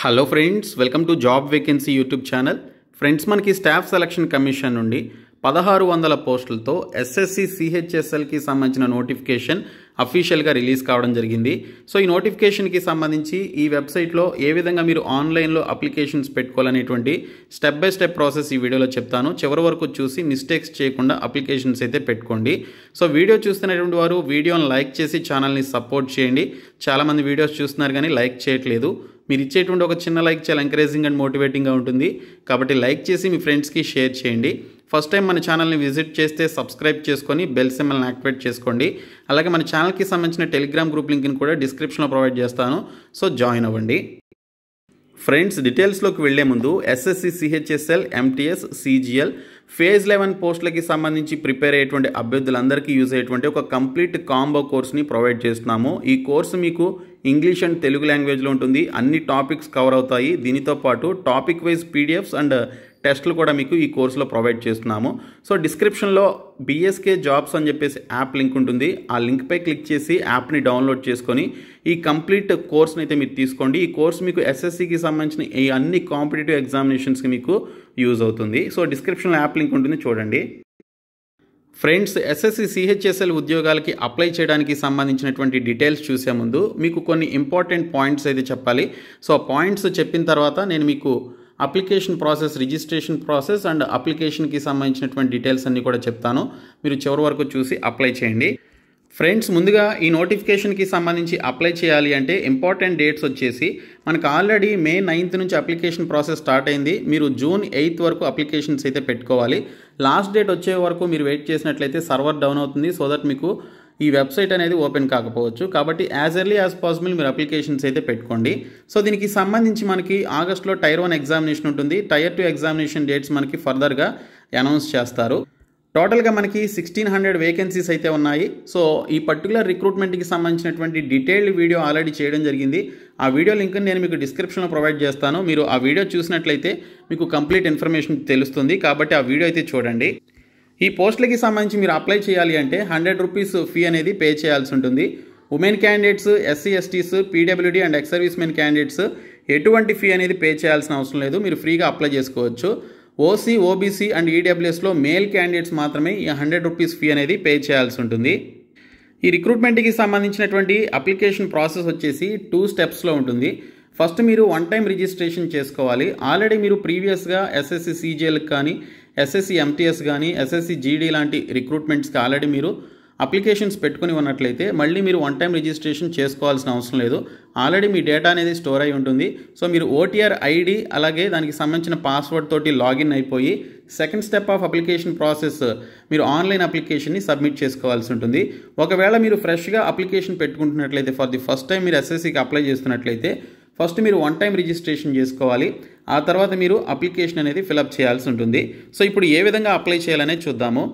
hello friends welcome to job vacancy YouTube channel friends మనకి staff selection commission నుండి పదహారు వందల పోస్టులతో ఎస్ఎస్సి సిహెచ్ఎస్ఎల్కి సంబంధించిన నోటిఫికేషన్ అఫీషియల్గా రిలీజ్ కావడం జరిగింది సో ఈ నోటిఫికేషన్కి సంబంధించి ఈ వెబ్సైట్లో ఏ విధంగా మీరు ఆన్లైన్లో అప్లికేషన్స్ పెట్టుకోవాలనేటువంటి స్టెప్ బై స్టెప్ ప్రాసెస్ ఈ వీడియోలో చెప్తాను చివరి వరకు చూసి మిస్టేక్స్ చేయకుండా అప్లికేషన్స్ అయితే పెట్టుకోండి సో వీడియో చూస్తున్నటువంటి వారు వీడియోని లైక్ చేసి ఛానల్ని సపోర్ట్ చేయండి చాలామంది వీడియోస్ చూస్తున్నారు కానీ లైక్ చేయట్లేదు మీరు ఇచ్చేటువంటి ఒక చిన్న లైక్ చాలా ఎంకరేజింగ్ అండ్ మోటివేటింగ్గా ఉంటుంది కాబట్టి లైక్ చేసి మీ ఫ్రెండ్స్కి షేర్ చేయండి ఫస్ట్ టైం మన ఛానల్ని విజిట్ చేస్తే సబ్స్క్రైబ్ చేసుకొని బెల్ సిమ్మల్ని యాక్టివేట్ చేసుకోండి అలాగే మన ఛానల్కి సంబంధించిన టెలిగ్రామ్ గ్రూప్ లింక్ని కూడా డిస్క్రిప్షన్లో ప్రొవైడ్ చేస్తాను సో జాయిన్ అవ్వండి ఫ్రెండ్స్ డీటెయిల్స్లోకి వెళ్లే ముందు SSC CHSL MTS CGL phase eleven పోస్టులకి సంబంధించి ప్రిపేర్ అయ్యేటువంటి అభ్యర్థులందరికీ యూజ్ అయ్యేటువంటి ఒక కంప్లీట్ కాంబో కోర్స్ని ప్రొవైడ్ చేస్తున్నాము ఈ కోర్సు మీకు ఇంగ్లీష్ అండ్ తెలుగు లాంగ్వేజ్లో ఉంటుంది అన్ని టాపిక్స్ కవర్ అవుతాయి దీనితో పాటు టాపిక్ వైజ్ పీడిఎఫ్స్ అండ్ టెస్ట్లు కూడా మీకు ఈ కోర్సులో ప్రొవైడ్ చేస్తున్నాము సో డిస్క్రిప్షన్లో బీఎస్కే జాబ్స్ అని చెప్పేసి యాప్ లింక్ ఉంటుంది ఆ లింక్పై క్లిక్ చేసి యాప్ని డౌన్లోడ్ చేసుకొని ఈ కంప్లీట్ కోర్స్ని అయితే మీరు తీసుకోండి ఈ కోర్స్ మీకు ఎస్ఎస్సికి సంబంధించిన ఈ అన్ని కాంపిటేటివ్ ఎగ్జామినేషన్స్కి మీకు యూజ్ అవుతుంది సో డిస్క్రిప్షన్లో యాప్ లింక్ ఉంటుంది చూడండి ఫ్రెండ్స్ ఎస్ఎస్సి సిహెచ్ఎస్ఎల్ ఉద్యోగాలకి అప్లై చేయడానికి సంబంధించినటువంటి డీటెయిల్స్ చూసే ముందు మీకు కొన్ని ఇంపార్టెంట్ పాయింట్స్ అయితే చెప్పాలి సో పాయింట్స్ చెప్పిన తర్వాత నేను మీకు application process registration process and అప్లికేషన్కి సంబంధించినటువంటి డీటెయిల్స్ అన్నీ కూడా చెప్తాను మీరు చివరి వరకు చూసి అప్లై చేయండి ఫ్రెండ్స్ ముందుగా ఈ నోటిఫికేషన్కి సంబంధించి అప్లై చేయాలి అంటే ఇంపార్టెంట్ డేట్స్ వచ్చేసి మనకు ఆల్రెడీ మే నైన్త్ నుంచి అప్లికేషన్ ప్రాసెస్ స్టార్ట్ అయింది మీరు జూన్ ఎయిత్ వరకు అప్లికేషన్స్ అయితే పెట్టుకోవాలి లాస్ట్ డేట్ వచ్చే వరకు మీరు వెయిట్ చేసినట్లయితే సర్వర్ డౌన్ అవుతుంది సో దట్ మీకు ఈ వెబ్సైట్ అనేది ఓపెన్ కాకపోవచ్చు కాబట్టి యాజ్ ఎర్లీ యాజ్ పాసిబుల్ మీరు అప్లికేషన్స్ అయితే పెట్టుకోండి సో దీనికి సంబంధించి మనకి ఆగస్ట్లో టైర్ వన్ ఎగ్జామినేషన్ ఉంటుంది టైర్ టూ ఎగ్జామినేషన్ డేట్స్ మనకి ఫర్దర్గా అనౌన్స్ చేస్తారు టోటల్గా మనకి సిక్స్టీన్ హండ్రెడ్ వేకెన్సీస్ అయితే ఉన్నాయి సో ఈ పర్టికులర్ రిక్రూట్మెంట్కి సంబంధించినటువంటి డీటెయిల్డ్ వీడియో ఆల్రెడీ చేయడం జరిగింది ఆ వీడియో లింక్ని నేను మీకు డిస్క్రిప్షన్లో ప్రొవైడ్ చేస్తాను మీరు ఆ వీడియో చూసినట్లయితే మీకు కంప్లీట్ ఇన్ఫర్మేషన్ తెలుస్తుంది కాబట్టి ఆ వీడియో అయితే చూడండి ఈ పోస్టులకి సంబంధించి మీరు అప్లై చేయాలి అంటే హండ్రెడ్ రూపీస్ ఫీ అనేది పే చేయాల్సి ఉంటుంది ఉమెన్ క్యాండిడేట్స్ ఎస్సీ ఎస్టీస్ పీడబ్ల్యూడీ and ex service men candidates ఎటువంటి ఫీ అనేది పే చేయాల్సిన అవసరం లేదు మీరు ఫ్రీగా అప్లై చేసుకోవచ్చు ఓసీ ఓబీసీ అండ్ ఈడబ్ల్యూఎస్లో మేల్ క్యాండిడేట్స్ మాత్రమే ఈ హండ్రెడ్ రూపీస్ ఫీ అనేది పే చేయాల్సి ఉంటుంది ఈ రిక్రూట్మెంట్కి సంబంధించినటువంటి అప్లికేషన్ ప్రాసెస్ వచ్చేసి టూ స్టెప్స్లో ఉంటుంది ఫస్ట్ మీరు వన్ టైం రిజిస్ట్రేషన్ చేసుకోవాలి ఆల్రెడీ మీరు ప్రీవియస్గా ఎస్ఎస్సి సీజీఎల్కి కానీ ఎస్ఎస్సి ఎంటీఎస్ కానీ ఎస్ఎస్సి జీడీ లాంటి రిక్రూట్మెంట్స్కి ఆల్రెడీ మీరు అప్లికేషన్స్ పెట్టుకుని ఉన్నట్లయితే మళ్ళీ మీరు వన్ టైం రిజిస్ట్రేషన్ చేసుకోవాల్సిన అవసరం లేదు ఆల్రెడీ మీ డేటా అనేది స్టోర్ అయి ఉంటుంది సో మీరు ఓటీఆర్ ఐడి అలాగే దానికి సంబంధించిన పాస్వర్డ్ తోటి లాగిన్ అయిపోయి second step of application process మీరు ఆన్లైన్ అప్లికేషన్ని సబ్మిట్ చేసుకోవాల్సి ఉంటుంది ఒకవేళ మీరు ఫ్రెష్గా అప్లికేషన్ పెట్టుకుంటున్నట్లయితే ఫర్ ది ఫస్ట్ టైం మీరు ఎస్ఎస్సికి అప్లై చేస్తున్నట్లయితే ఫస్ట్ మీరు వన్ టైం రిజిస్ట్రేషన్ చేసుకోవాలి ఆ తర్వాత మీరు అప్లికేషన్ అనేది ఫిలప్ చేయాల్సి ఉంటుంది సో ఇప్పుడు ఏ విధంగా అప్లై చేయాలనే చూద్దాము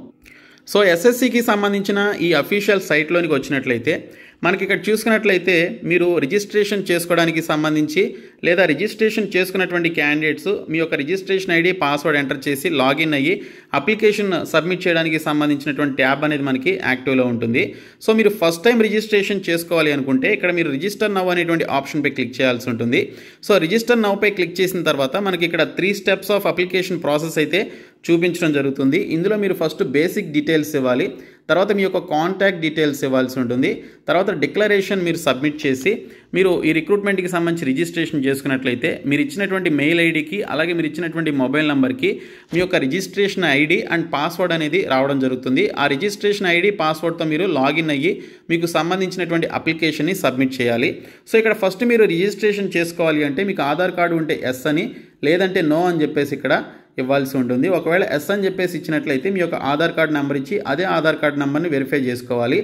సో ఎస్ఎస్సికి సంబంధించిన ఈ అఫీషియల్ సైట్లోనికి వచ్చినట్లయితే మనకి ఇక్కడ చూసుకున్నట్లయితే మీరు రిజిస్ట్రేషన్ చేసుకోవడానికి సంబంధించి లేదా రిజిస్ట్రేషన్ చేసుకున్నటువంటి క్యాండిడేట్స్ మీ యొక్క రిజిస్ట్రేషన్ ఐడి పాస్వర్డ్ ఎంటర్ చేసి లాగిన్ అయ్యి అప్లికేషన్ సబ్మిట్ చేయడానికి సంబంధించినటువంటి ట్యాబ్ అనేది మనకి యాక్టివ్లో ఉంటుంది సో మీరు ఫస్ట్ టైం రిజిస్ట్రేషన్ చేసుకోవాలి అనుకుంటే ఇక్కడ మీరు రిజిస్టర్ నవ్ అనేటువంటి ఆప్షన్పై క్లిక్ చేయాల్సి ఉంటుంది సో రిజిస్టర్ నవ్పై క్లిక్ చేసిన తర్వాత మనకి ఇక్కడ three steps of application process అయితే చూపించడం జరుగుతుంది ఇందులో మీరు ఫస్ట్ బేసిక్ డీటెయిల్స్ ఇవ్వాలి తర్వాత మీ యొక్క కాంటాక్ట్ డీటెయిల్స్ ఇవ్వాల్సి ఉంటుంది తర్వాత డిక్లరేషన్ మీరు సబ్మిట్ చేసి మీరు ఈ రిక్రూట్మెంట్కి సంబంధించి రిజిస్ట్రేషన్ చేసుకున్నట్లయితే మీరు ఇచ్చినటువంటి మెయిల్ ఐడికి అలాగే మీరు ఇచ్చినటువంటి మొబైల్ నెంబర్కి మీ యొక్క రిజిస్ట్రేషన్ ఐడి అండ్ పాస్వర్డ్ అనేది రావడం జరుగుతుంది ఆ రిజిస్ట్రేషన్ ఐడి పాస్వర్డ్తో మీరు లాగిన్ అయ్యి మీకు సంబంధించినటువంటి అప్లికేషన్ని సబ్మిట్ చేయాలి సో ఇక్కడ ఫస్ట్ మీరు రిజిస్ట్రేషన్ చేసుకోవాలి అంటే మీకు ఆధార్ కార్డు ఉంటే ఎస్ అని లేదంటే నో అని చెప్పేసి ఇక్కడ ఇవ్వాల్సి ఉంటుంది ఒకవేళ ఎస్ అని చెప్పేసి ఇచ్చినట్లయితే మీ యొక్క ఆధార్ కార్డ్ నెంబర్ ఇచ్చి అదే ఆధార్ కార్డ్ నెంబర్ని వెరిఫై చేసుకోవాలి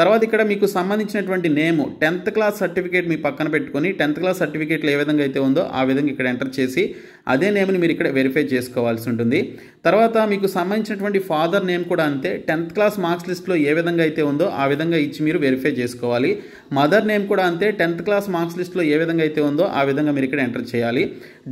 తర్వాత ఇక్కడ మీకు సంబంధించినటువంటి నేమ్ టెన్త్ క్లాస్ సర్టిఫికేట్ మీ పక్కన పెట్టుకొని టెన్త్ క్లాస్ సర్టిఫికేట్లు ఏ విధంగా అయితే ఉందో ఆ విధంగా ఇక్కడ ఎంటర్ చేసి అదే నేమ్ని మీరు ఇక్కడ వెరిఫై చేసుకోవాల్సి ఉంటుంది తర్వాత మీకు సంబంధించినటువంటి ఫాదర్ నేమ్ కూడా అంతే టెన్త్ క్లాస్ మార్క్స్ లిస్ట్లో ఏ విధంగా అయితే ఉందో ఆ విధంగా ఇచ్చి మీరు వెరిఫై చేసుకోవాలి మదర్ నేమ్ కూడా అంతే టెన్త్ క్లాస్ మార్క్స్ లిస్ట్లో ఏ విధంగా అయితే ఉందో ఆ విధంగా మీరు ఇక్కడ ఎంటర్ చేయాలి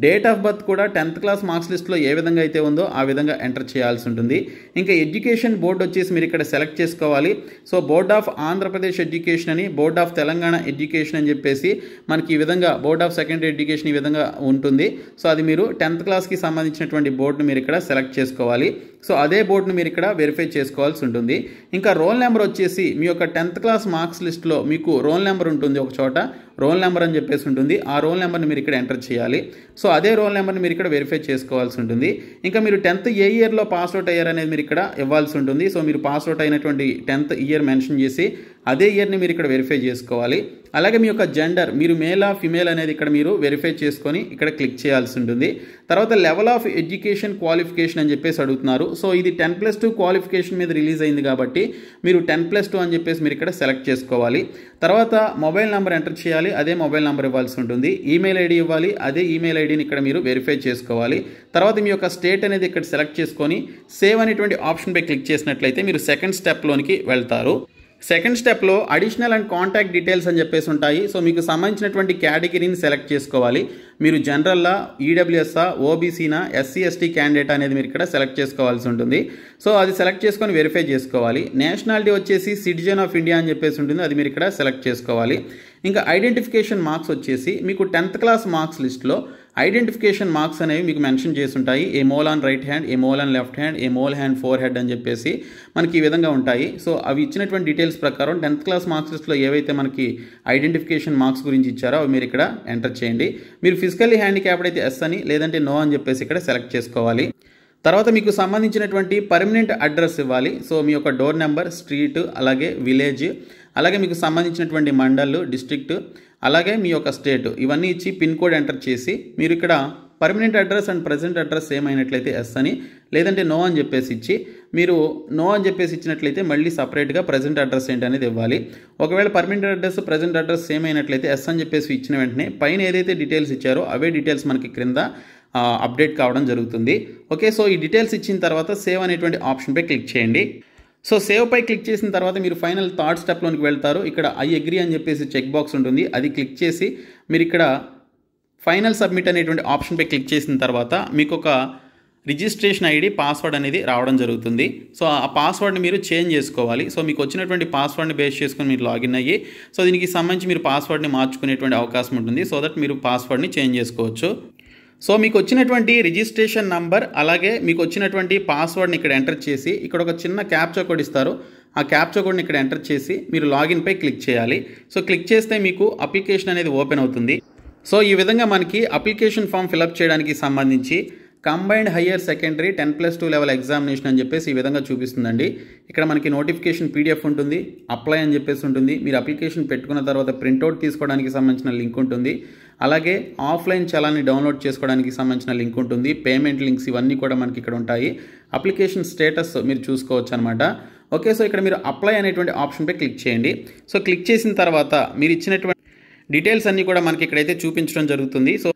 డేట్ ఆఫ్ బర్త్ కూడా టెన్త్ క్లాస్ మార్క్స్ లిస్ట్లో ఏ విధంగా అయితే ఉందో ఆ విధంగా ఎంటర్ చేయాల్సి ఉంటుంది ఇంకా ఎడ్యుకేషన్ బోర్డు వచ్చేసి మీరు ఇక్కడ సెలెక్ట్ చేసుకోవాలి so board of Andhra Pradesh education అని బోర్డ్ ఆఫ్ తెలంగాణ ఎడ్యుకేషన్ అని చెప్పేసి మనకి ఈ విధంగా బోర్డ్ ఆఫ్ సెకండరీ ఎడ్యుకేషన్ ఈ విధంగా ఉంటుంది సో అది మీరు టెన్త్ క్లాస్కి సంబంధించినటువంటి బోర్డును మీరు ఇక్కడ సెలెక్ట్ చేసుకోవాలి సో అదే బోర్డును మీరు ఇక్కడ వెరిఫై చేసుకోవాల్సి ఉంటుంది ఇంకా రోల్ నెంబర్ వచ్చేసి మీ యొక్క టెన్త్ క్లాస్ మార్క్స్ లిస్ట్లో మీకు రోల్ నెంబర్ ఉంటుంది ఒక చోట రోల్ నెంబర్ అని చెప్పేసి ఉంటుంది ఆ రోల్ నెంబర్ని మీరు ఇక్కడ ఎంటర్ చేయాలి సో అదే రోల్ నెంబర్ని మీరు ఇక్కడ వెరిఫై చేసుకోవాల్సి ఉంటుంది ఇంకా మీరు టెన్త్ ఏ ఇయర్లో పాస్అవుట్ అయ్యారనేది మీరు ఇక్కడ ఇవ్వాల్సి ఉంటుంది సో మీరు పాస్అవుట్ అయినటువంటి టెన్త్ ఇయర్ మెన్షన్ చేసి అదే ఇయర్ని మీరు ఇక్కడ వెరిఫై చేసుకోవాలి అలాగే మీ యొక్క జెండర్ మీరు మేల్ ఆఫ్ ఫిమేల్ అనేది ఇక్కడ మీరు వెరిఫై చేసుకొని ఇక్కడ క్లిక్ చేయాల్సి ఉంటుంది తర్వాత లెవెల్ ఆఫ్ ఎడ్యుకేషన్ క్వాలిఫికేషన్ అని చెప్పేసి అడుగుతున్నారు సో ఇది టెన్ ప్లస్ టూ క్వాలిఫికేషన్ మీద రిలీజ్ అయింది కాబట్టి మీరు టెన్ ప్లస్ టూ అని చెప్పేసి మీరు ఇక్కడ సెలెక్ట్ చేసుకోవాలి తర్వాత మొబైల్ నెంబర్ ఎంటర్ చేయాలి అదే మొబైల్ నెంబర్ ఇవ్వాల్సి ఉంటుంది ఈమెయిల్ ఐడి ఇవ్వాలి అదే ఈమెయిల్ ఐడిని ఇక్కడ మీరు వెరిఫై చేసుకోవాలి తర్వాత మీ యొక్క స్టేట్ అనేది ఇక్కడ సెలెక్ట్ చేసుకొని సేవ్ అనేటువంటి ఆప్షన్పై క్లిక్ చేసినట్లయితే మీరు సెకండ్ స్టెప్లోనికి వెళ్తారు సెకండ్ స్టెప్లో అడిషనల్ అండ్ కాంటాక్ట్ డీటెయిల్స్ అని చెప్పేసి ఉంటాయి సో మీకు సంబంధించినటువంటి కేటగిరీని సెలెక్ట్ చేసుకోవాలి మీరు జనరల్లా ఈడబ్ల్యూఎస్ఆ ఓబీసీనా ఎస్సీ ఎస్టీ క్యాండిడేట్ అనేది మీరు ఇక్కడ సెలెక్ట్ చేసుకోవాల్సి ఉంటుంది సో అది సెలెక్ట్ చేసుకొని వెరిఫై చేసుకోవాలి నేషనాలిటీ వచ్చేసి సిటిజన్ ఆఫ్ ఇండియా అని చెప్పేసి ఉంటుంది అది మీరు ఇక్కడ సెలెక్ట్ చేసుకోవాలి ఇంకా ఐడెంటిఫికేషన్ మార్క్స్ వచ్చేసి మీకు టెన్త్ క్లాస్ మార్క్స్ లిస్ట్లో ఐడెంటిఫికేషన్ మార్క్స్ అనేవి మీకు మెన్షన్ చేసి ఉంటాయి a mole on right hand a mole on left hand a mole hand forehead అని చెప్పేసి మనకి ఈ విధంగా ఉంటాయి సో అవి ఇచ్చినటువంటి డీటెయిల్స్ ప్రకారం టెన్త్ క్లాస్ మార్క్స్ లిస్ట్లో ఏవైతే మనకి ఐడెంటిఫికేషన్ మార్క్స్ గురించి ఇచ్చారో అవి మీరు ఇక్కడ ఎంటర్ చేయండి మీరు ఫిజికల్లీ హ్యాండిక్యాప్డ్ అయితే ఎస్ అని లేదంటే నో అని చెప్పేసి ఇక్కడ సెలెక్ట్ చేసుకోవాలి తర్వాత మీకు సంబంధించినటువంటి పర్మనెంట్ అడ్రస్ ఇవ్వాలి సో మీ యొక్క డోర్ నెంబర్ స్ట్రీట్ అలాగే విలేజ్ అలాగే మీకు సంబంధించినటువంటి మండల్ డిస్ట్రిక్ట్ అలాగే మీ యొక్క స్టేట్ ఇవన్నీ ఇచ్చి పిన్ కోడ్ ఎంటర్ చేసి మీరు ఇక్కడ permanent address and present address ఏమైనట్లయితే ఎస్ అని లేదంటే నో అని చెప్పేసి ఇచ్చి మీరు నో అని చెప్పేసి ఇచ్చినట్లయితే మళ్ళీ సపరేట్గా ప్రజెంట్ అడ్రస్ ఏంటి అనేది ఇవ్వాలి ఒకవేళ permanent address present address same అయినట్లయితే ఎస్ అని చెప్పేసి ఇచ్చిన వెంటనే పైన ఏదైతే డీటెయిల్స్ ఇచ్చారో అవే డీటెయిల్స్ మనకి క్రింద అప్డేట్ కావడం జరుగుతుంది ఓకే సో ఈ డీటెయిల్స్ ఇచ్చిన తర్వాత సేవ్ అనేటువంటి ఆప్షన్పై క్లిక్ చేయండి సో సేవ్పై క్లిక్ చేసిన తర్వాత మీరు ఫైనల్ థర్డ్ స్టెప్లోనికి వెళ్తారు ఇక్కడ ఐ అగ్రి అని చెప్పేసి చెక్ బాక్స్ ఉంటుంది అది క్లిక్ చేసి మీరు ఇక్కడ ఫైనల్ సబ్మిట్ అనేటువంటి ఆప్షన్పై క్లిక్ చేసిన తర్వాత మీకు ఒక రిజిస్ట్రేషన్ ఐడి పాస్వర్డ్ అనేది రావడం జరుగుతుంది సో ఆ పాస్వర్డ్ని మీరు చేంజ్ చేసుకోవాలి సో మీకు వచ్చినటువంటి పాస్వర్డ్ని బేస్ చేసుకుని మీరు లాగిన్ అయ్యి సో దీనికి సంబంధించి మీరు పాస్వర్డ్ని మార్చుకునేటువంటి అవకాశం ఉంటుంది సో దట్ మీరు పాస్వర్డ్ని చేంజ్ చేసుకోవచ్చు సో మీకు వచ్చినటువంటి రిజిస్ట్రేషన్ నంబర్ అలాగే మీకు వచ్చినటువంటి పాస్వర్డ్ని ఇక్కడ ఎంటర్ చేసి ఇక్కడ ఒక చిన్న క్యాప్చో కోడ్ ఇస్తారు ఆ క్యాప్చో కోడ్ని ఇక్కడ ఎంటర్ చేసి మీరు లాగిన్పై క్లిక్ చేయాలి సో క్లిక్ చేస్తే మీకు అప్లికేషన్ అనేది ఓపెన్ అవుతుంది సో ఈ విధంగా మనకి అప్లికేషన్ ఫామ్ ఫిలప్ చేయడానికి సంబంధించి combined higher secondary ten plus two level examination అని చెప్పేసి ఈ విధంగా చూపిస్తుందండి ఇక్కడ మనకి నోటిఫికేషన్ పీడిఎఫ్ ఉంటుంది అప్లై అని చెప్పేసి ఉంటుంది మీరు అప్లికేషన్ పెట్టుకున్న తర్వాత ప్రింట్అవుట్ తీసుకోవడానికి సంబంధించిన లింక్ ఉంటుంది అలాగే ఆఫ్లైన్ చలాన్ని డౌన్లోడ్ చేసుకోవడానికి సంబంధించిన లింక్ ఉంటుంది పేమెంట్ లింక్స్ ఇవన్నీ కూడా మనకి ఇక్కడ ఉంటాయి అప్లికేషన్ స్టేటస్ మీరు చూసుకోవచ్చు అనమాట ఓకే సో ఇక్కడ మీరు అప్లై అనేటువంటి ఆప్షన్పై క్లిక్ చేయండి సో క్లిక్ చేసిన తర్వాత మీరు ఇచ్చినటువంటి డీటెయిల్స్ అన్నీ కూడా మనకి ఇక్కడైతే చూపించడం జరుగుతుంది సో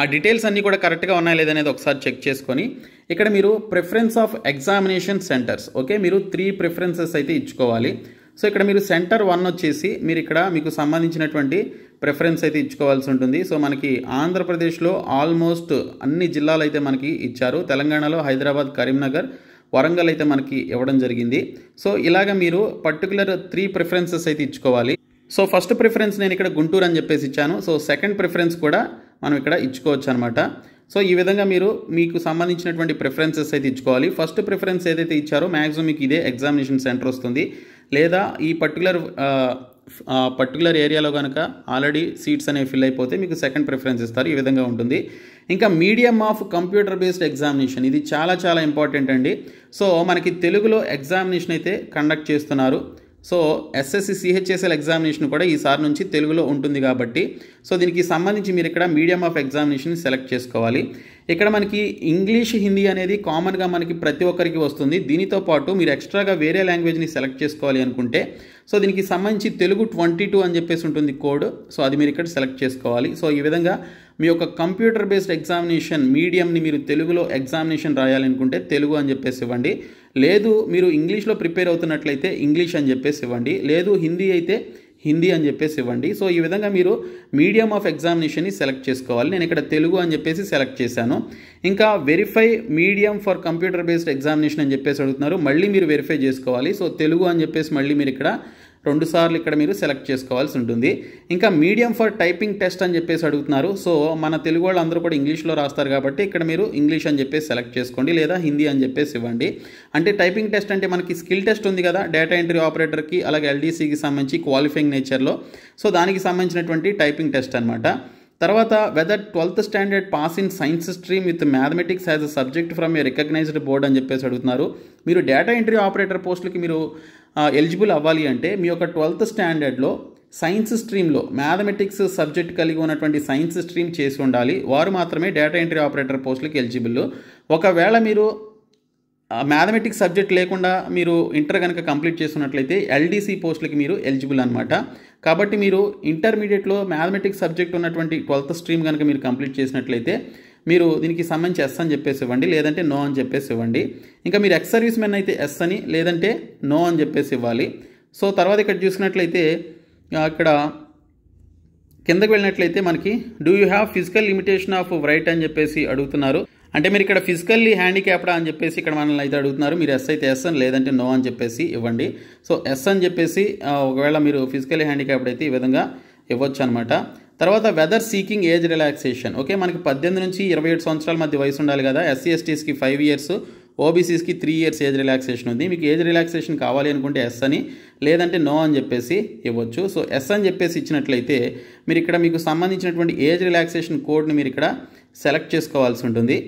ఆ డీటెయిల్స్ అన్నీ కూడా కరెక్ట్గా ఉన్నాయా లేదనేది ఒకసారి చెక్ చేసుకొని ఇక్కడ మీరు preference of examination centres okay మీరు త్రీ ప్రిఫరెన్సెస్ అయితే ఇచ్చుకోవాలి సో ఇక్కడ మీరు సెంటర్ వన్ వచ్చేసి మీరు ఇక్కడ మీకు సంబంధించినటువంటి ప్రిఫరెన్స్ అయితే ఇచ్చుకోవాల్సి ఉంటుంది సో మనకి ఆంధ్రప్రదేశ్లో ఆల్మోస్ట్ అన్ని జిల్లాలు అయితే మనకి ఇచ్చారు తెలంగాణలో హైదరాబాద్ కరీంనగర్ వరంగల్ అయితే మనకి ఇవ్వడం జరిగింది సో ఇలాగ మీరు పర్టికులర్ త్రీ ప్రిఫరెన్సెస్ అయితే ఇచ్చుకోవాలి సో ఫస్ట్ ప్రిఫరెన్స్ నేను ఇక్కడ గుంటూరు అని చెప్పేసి ఇచ్చాను సో సెకండ్ ప్రిఫరెన్స్ కూడా మనం ఇక్కడ ఇచ్చుకోవచ్చు అనమాట సో ఈ విధంగా మీరు మీకు సంబంధించినటువంటి ప్రిఫరెన్సెస్ అయితే ఇచ్చుకోవాలి ఫస్ట్ ప్రిఫరెన్స్ ఏదైతే ఇచ్చారో మ్యాక్సిమం మీకు ఇదే ఎగ్జామినేషన్ సెంటర్ వస్తుంది లేదా ఈ పర్టికులర్ పర్టికులర్ ఏరియాలో కనుక ఆల్రెడీ సీట్స్ అనేవి ఫిల్ అయిపోతే మీకు సెకండ్ ప్రిఫరెన్స్ ఇస్తారు ఈ విధంగా ఉంటుంది ఇంకా medium of computer based examination ఇది చాలా చాలా ఇంపార్టెంట్ అండి సో మనకి తెలుగులో ఎగ్జామినేషన్ అయితే కండక్ట్ చేస్తున్నారు సో ఎస్ఎస్సి సిహెచ్ఎస్ఎల్ ఎగ్జామినేషన్ కూడా ఈసారి నుంచి తెలుగులో ఉంటుంది కాబట్టి సో దీనికి సంబంధించి మీరు ఇక్కడ మీడియం ఆఫ్ ఎగ్జామినేషన్ సెలెక్ట్ చేసుకోవాలి ఇక్కడ మనకి ఇంగ్లీష్ హిందీ అనేది కామన్గా మనకి ప్రతి ఒక్కరికి వస్తుంది దీనితో పాటు మీరు ఎక్స్ట్రాగా వేరే లాంగ్వేజ్ని సెలెక్ట్ చేసుకోవాలి అనుకుంటే సో దీనికి సంబంధించి తెలుగు ట్వంటీ టూ అని చెప్పేసి ఉంటుంది కోడ్ సో అది మీరు ఇక్కడ సెలెక్ట్ చేసుకోవాలి సో ఈ విధంగా మీ యొక్క కంప్యూటర్ బేస్డ్ ఎగ్జామినేషన్ మీడియంని మీరు తెలుగులో ఎగ్జామినేషన్ రాయాలనుకుంటే తెలుగు అని చెప్పేసి ఇవ్వండి లేదు మీరు ఇంగ్లీష్లో ప్రిపేర్ అవుతున్నట్లయితే ఇంగ్లీష్ అని చెప్పేసి ఇవ్వండి లేదు హిందీ అయితే హిందీ అని చెప్పేసి ఇవ్వండి సో ఈ విధంగా మీరు మీడియం ఆఫ్ ఎగ్జామినేషన్ని సెలెక్ట్ చేసుకోవాలి నేను ఇక్కడ తెలుగు అని చెప్పేసి సెలెక్ట్ చేశాను ఇంకా verify medium for computer based examination అని చెప్పేసి అడుగుతున్నారు మళ్ళీ మీరు వెరిఫై చేసుకోవాలి సో తెలుగు అని చెప్పేసి మళ్ళీ మీరు ఇక్కడ రెండుసార్లు ఇక్కడ మీరు సెలెక్ట్ చేసుకోవాల్సి ఉంటుంది ఇంకా మీడియం ఫర్ టైపింగ్ టెస్ట్ అని చెప్పేసి అడుగుతున్నారు సో మన తెలుగు వాళ్ళు అందరూ కూడా ఇంగ్లీష్లో రాస్తారు కాబట్టి ఇక్కడ మీరు ఇంగ్లీష్ అని చెప్పేసి సెలెక్ట్ చేసుకోండి లేదా హిందీ అని చెప్పేసి ఇవ్వండి అంటే టైపింగ్ టెస్ట్ అంటే మనకి స్కిల్ టెస్ట్ ఉంది కదా డేటా ఎంట్రీ ఆపరేటర్కి అలాగే ఎల్డీసీకి సంబంధించి క్వాలిఫైయింగ్ నేచర్లో సో దానికి సంబంధించినటువంటి టైపింగ్ టెస్ట్ అనమాట తర్వాత whether twelfth standard pass in science stream with mathematics as a subject from a recognised board అని చెప్పేసి అడుగుతున్నారు మీరు డేటా ఎంట్రీ ఆపరేటర్ పోస్టులకి మీరు ఎలిజిబుల్ అవ్వాలి అంటే మీ యొక్క ట్వెల్త్ స్టాండర్డ్లో సైన్స్ స్ట్రీమ్లో మ్యాథమెటిక్స్ సబ్జెక్ట్ కలిగి ఉన్నటువంటి సైన్స్ స్ట్రీమ్ చేసి ఉండాలి వారు మాత్రమే డేటా ఎంట్రీ ఆపరేటర్ పోస్టులకి ఎలిజిబుల్ ఒకవేళ మీరు మ్యాథమెటిక్స్ సబ్జెక్ట్ లేకుండా మీరు ఇంటర్ కనుక కంప్లీట్ చేస్తున్నట్లయితే ఎల్డీసీ పోస్టులకి మీరు ఎలిజిబుల్ అనమాట కాబట్టి మీరు ఇంటర్మీడియట్లో మ్యాథమెటిక్స్ సబ్జెక్ట్ ఉన్నటువంటి ట్వెల్త్ స్ట్రీమ్ కనుక మీరు కంప్లీట్ చేసినట్లయితే మీరు దీనికి సంబంధించి ఎస్ అని చెప్పేసి ఇవ్వండి లేదంటే నో అని చెప్పేసి ఇవ్వండి ఇంకా మీరు ఎక్స్ సర్వీస్ మెన్ అయితే ఎస్ అని లేదంటే నో అని చెప్పేసి ఇవ్వాలి సో తర్వాత ఇక్కడ చూసినట్లయితే ఇక్కడ కిందకు వెళ్ళినట్లయితే మనకి do you have physical limitation of right అని చెప్పేసి అడుగుతున్నారు అంటే మీరు ఇక్కడ ఫిజికల్లీ హ్యాండిక్యాప్డా అని చెప్పేసి ఇక్కడ మనల్ని అయితే అడుగుతున్నారు మీరు ఎస్ అయితే ఎస్ అని లేదంటే నో అని చెప్పేసి ఇవ్వండి సో ఎస్ అని చెప్పేసి ఒకవేళ మీరు ఫిజికల్లీ హ్యాండిక్యాప్డ్ అయితే ఈ విధంగా ఇవ్వచ్చు అనమాట తర్వాత whether seeking age relaxation okay మనకి పద్దెనిమిది నుంచి ఇరవై ఏడు సంవత్సరాల మధ్య వయసు ఉండాలి కదా ఎస్సీ ఎస్టీస్కి ఫైవ్ ఇయర్స్ ఓబీసీస్కి త్రీ ఇయర్స్ ఏజ్ రిలాక్సేషన్ ఉంది మీకు ఏజ్ రిలాక్సేషన్ కావాలి అనుకుంటే ఎస్ అని లేదంటే నో అని చెప్పేసి ఇవ్వచ్చు సో ఎస్ అని చెప్పేసి ఇచ్చినట్లయితే మీరు ఇక్కడ మీకు సంబంధించినటువంటి ఏజ్ రిలాక్సేషన్ కోడ్ని మీరు ఇక్కడ సెలెక్ట్ చేసుకోవాల్సి ఉంటుంది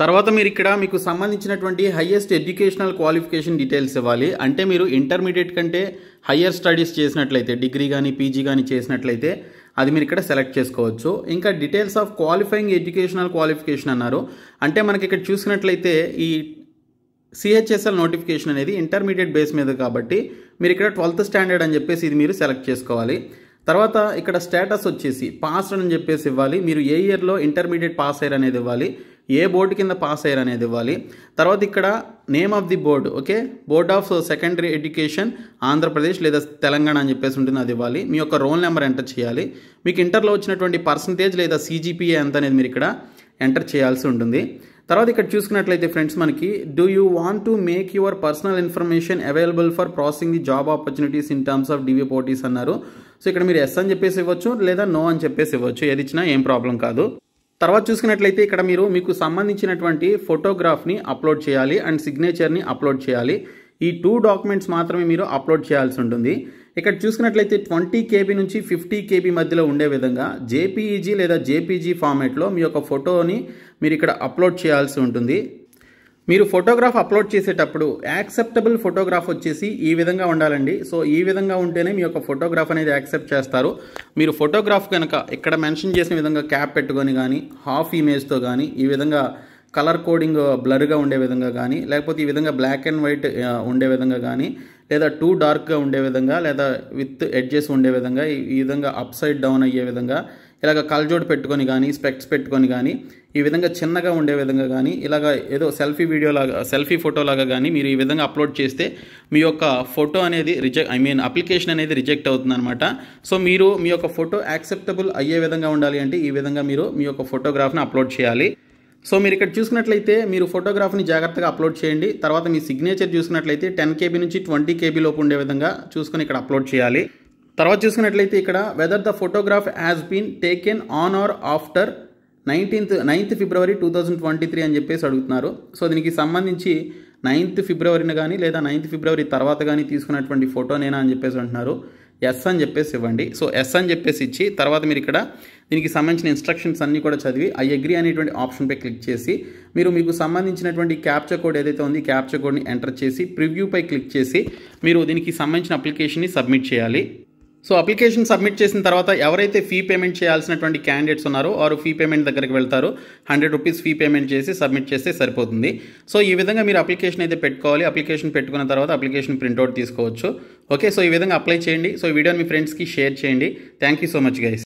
తర్వాత మీరు ఇక్కడ మీకు సంబంధించినటువంటి హయ్యెస్ట్ ఎడ్యుకేషనల్ క్వాలిఫికేషన్ డీటెయిల్స్ ఇవ్వాలి అంటే మీరు ఇంటర్మీడియట్ కంటే హయ్యర్ స్టడీస్ చేసినట్లయితే డిగ్రీ కానీ పీజీ కానీ చేసినట్లయితే అది మీరు ఇక్కడ సెలెక్ట్ చేసుకోవచ్చు ఇంకా details of qualifying educational qualification అన్నారు అంటే మనకి ఇక్కడ చూసినట్లయితే ఈ సిహెచ్ఎస్ఎల్ నోటిఫికేషన్ అనేది ఇంటర్మీడియట్ బేస్ మీద కాబట్టి మీరు ఇక్కడ ట్వెల్త్ స్టాండర్డ్ అని చెప్పేసి ఇది మీరు సెలెక్ట్ చేసుకోవాలి తర్వాత ఇక్కడ స్టేటస్ వచ్చేసి పాస్ అని చెప్పేసి ఇవ్వాలి మీరు ఏ ఇయర్లో ఇంటర్మీడియట్ పాస్ అయ్యారు అనేది ఇవ్వాలి ఏ బోర్డు కింద పాస్ అయ్యారు అనేది ఇవ్వాలి తర్వాత ఇక్కడ name of the board okay board of secondary education Andhra Pradesh లేదా తెలంగాణ అని చెప్పేసి ఉంటుంది అది ఇవ్వాలి మీ యొక్క రోల్ నెంబర్ ఎంటర్ చేయాలి మీకు ఇంటర్లో వచ్చినటువంటి పర్సంటేజ్ లేదా సీజీపీఏ ఎంత అనేది మీరు ఇక్కడ ఎంటర్ చేయాల్సి ఉంటుంది తర్వాత ఇక్కడ చూసుకున్నట్లయితే ఫ్రెండ్స్ మనకి do you want to make your personal information available for processing the job opportunities in terms of డివిపోటీస్ అన్నారు సో ఇక్కడ మీరు ఎస్ అని చెప్పేసి ఇవ్వచ్చు లేదా నో అని చెప్పేసి ఇవ్వచ్చు ఏది ఇచ్చినా ఏం ప్రాబ్లం కాదు తర్వాత చూసుకున్నట్లయితే ఇక్కడ మీరు మీకు సంబంధించినటువంటి ఫోటోగ్రాఫ్ని అప్లోడ్ చేయాలి అండ్ సిగ్నేచర్ని అప్లోడ్ చేయాలి ఈ టూ డాక్యుమెంట్స్ మాత్రమే మీరు అప్లోడ్ చేయాల్సి ఉంటుంది ఇక్కడ చూసుకున్నట్లయితే ట్వంటీ కేబీ నుంచి ఫిఫ్టీ కేబీ మధ్యలో ఉండే విధంగా జేపీఈజీ e లేదా జేపీజీ ఫార్మేట్లో e మీ యొక్క ఫోటోని మీరు ఇక్కడ అప్లోడ్ చేయాల్సి ఉంటుంది మీరు ఫోటోగ్రాఫ్ అప్లోడ్ చేసేటప్పుడు యాక్సెప్టబుల్ ఫోటోగ్రాఫ్ వచ్చేసి ఈ విధంగా ఉండాలండి సో ఈ విధంగా ఉంటేనే మీ యొక్క ఫోటోగ్రాఫ్ అనేది యాక్సెప్ట్ చేస్తారు మీరు ఫోటోగ్రాఫ్ కనుక ఇక్కడ మెన్షన్ చేసిన విధంగా క్యాప్ పెట్టుకొని కానీ హాఫ్ ఇమేజ్తో కానీ ఈ విధంగా కలర్ కోడింగ్ బ్లర్గా ఉండే విధంగా కానీ లేకపోతే ఈ విధంగా బ్లాక్ అండ్ వైట్ ఉండే విధంగా కానీ లేదా టూ డార్క్గా ఉండే విధంగా లేదా విత్ ఎడ్జెస్ ఉండే విధంగా ఈ విధంగా అప్ సైడ్ డౌన్ అయ్యే విధంగా ఇలాగ కలజోడు పెట్టుకొని కానీ స్పెక్ట్స్ పెట్టుకొని కానీ ఈ విధంగా చిన్నగా ఉండే విధంగా కానీ ఇలాగ ఏదో సెల్ఫీ వీడియో లాగా సెల్ఫీ ఫోటో లాగా కానీ మీరు ఈ విధంగా అప్లోడ్ చేస్తే మీ యొక్క ఫోటో అనేది రిజెక్ట్ ఐ మీన్ అప్లికేషన్ అనేది రిజెక్ట్ అవుతుందన్నమాట సో మీరు మీ యొక్క ఫోటో యాక్సెప్టబుల్ అయ్యే విధంగా ఉండాలి అంటే ఈ విధంగా మీరు మీ యొక్క ఫోటోగ్రాఫ్ని అప్లోడ్ చేయాలి సో మీరు ఇక్కడ చూసినట్లయితే మీరు ఫోటోగ్రాఫ్ని జాగ్రత్తగా అప్లోడ్ చేయండి తర్వాత మీ సిగ్నేచర్ చూసుకున్నట్లయితే టెన్ కేబీ నుంచి ట్వంటీ కేబీ లోపు ఉండే విధంగా చూసుకొని ఇక్కడ అప్లోడ్ చేయాలి తర్వాత చూసుకున్నట్లయితే ఇక్కడ whether the photograph has been taken on or after nineteenth ninth February two thousand twenty three అని చెప్పేసి అడుగుతున్నారు సో దీనికి సంబంధించి నైన్త్ ఫిబ్రవరిని కానీ లేదా నైన్త్ ఫిబ్రవరి తర్వాత కానీ తీసుకున్నటువంటి ఫోటోనేనా అని చెప్పేసి అంటున్నారు ఎస్ అని చెప్పేసి ఇవ్వండి సో ఎస్ అని చెప్పేసి ఇచ్చి తర్వాత మీరు ఇక్కడ దీనికి సంబంధించిన ఇన్స్ట్రక్షన్స్ అన్నీ కూడా చదివి ఐ అగ్రీ అనేటువంటి ఆప్షన్పై క్లిక్ చేసి మీరు మీకు సంబంధించినటువంటి క్యాప్చర్ కోడ్ ఏదైతే ఉంది క్యాప్చర్ కోడ్ని ఎంటర్ చేసి ప్రివ్యూపై క్లిక్ చేసి మీరు దీనికి సంబంధించిన అప్లికేషన్ని సబ్మిట్ చేయాలి సో అప్లికేషన్ సబ్మిట్ చేసిన తర్వాత ఎవరైతే ఫీ పేమెంట్ చేయాల్సినటువంటి క్యాండిడేట్స్ ఉన్నారో వారు ఫీ పేమెంట్ దగ్గరికి వెళ్తారు హండ్రెడ్ రూపీస్ ఫీ పేమెంట్ చేసి సబ్మిట్ చేస్తే సరిపోతుంది సో ఈ విధంగా మీరు అప్లికేషన్ అయితే పెట్టుకోవాలి అప్లికేషన్ పెట్టుకున్న తర్వాత అప్లికేషన్ ప్రింట్అవుట్ తీసుకోవచ్చు ఓకే సో ఈ విధంగా అప్లై చేయండి సో ఈ వీడియోని మీ ఫ్రెండ్స్కి షేర్ చేయండి thank you so much guys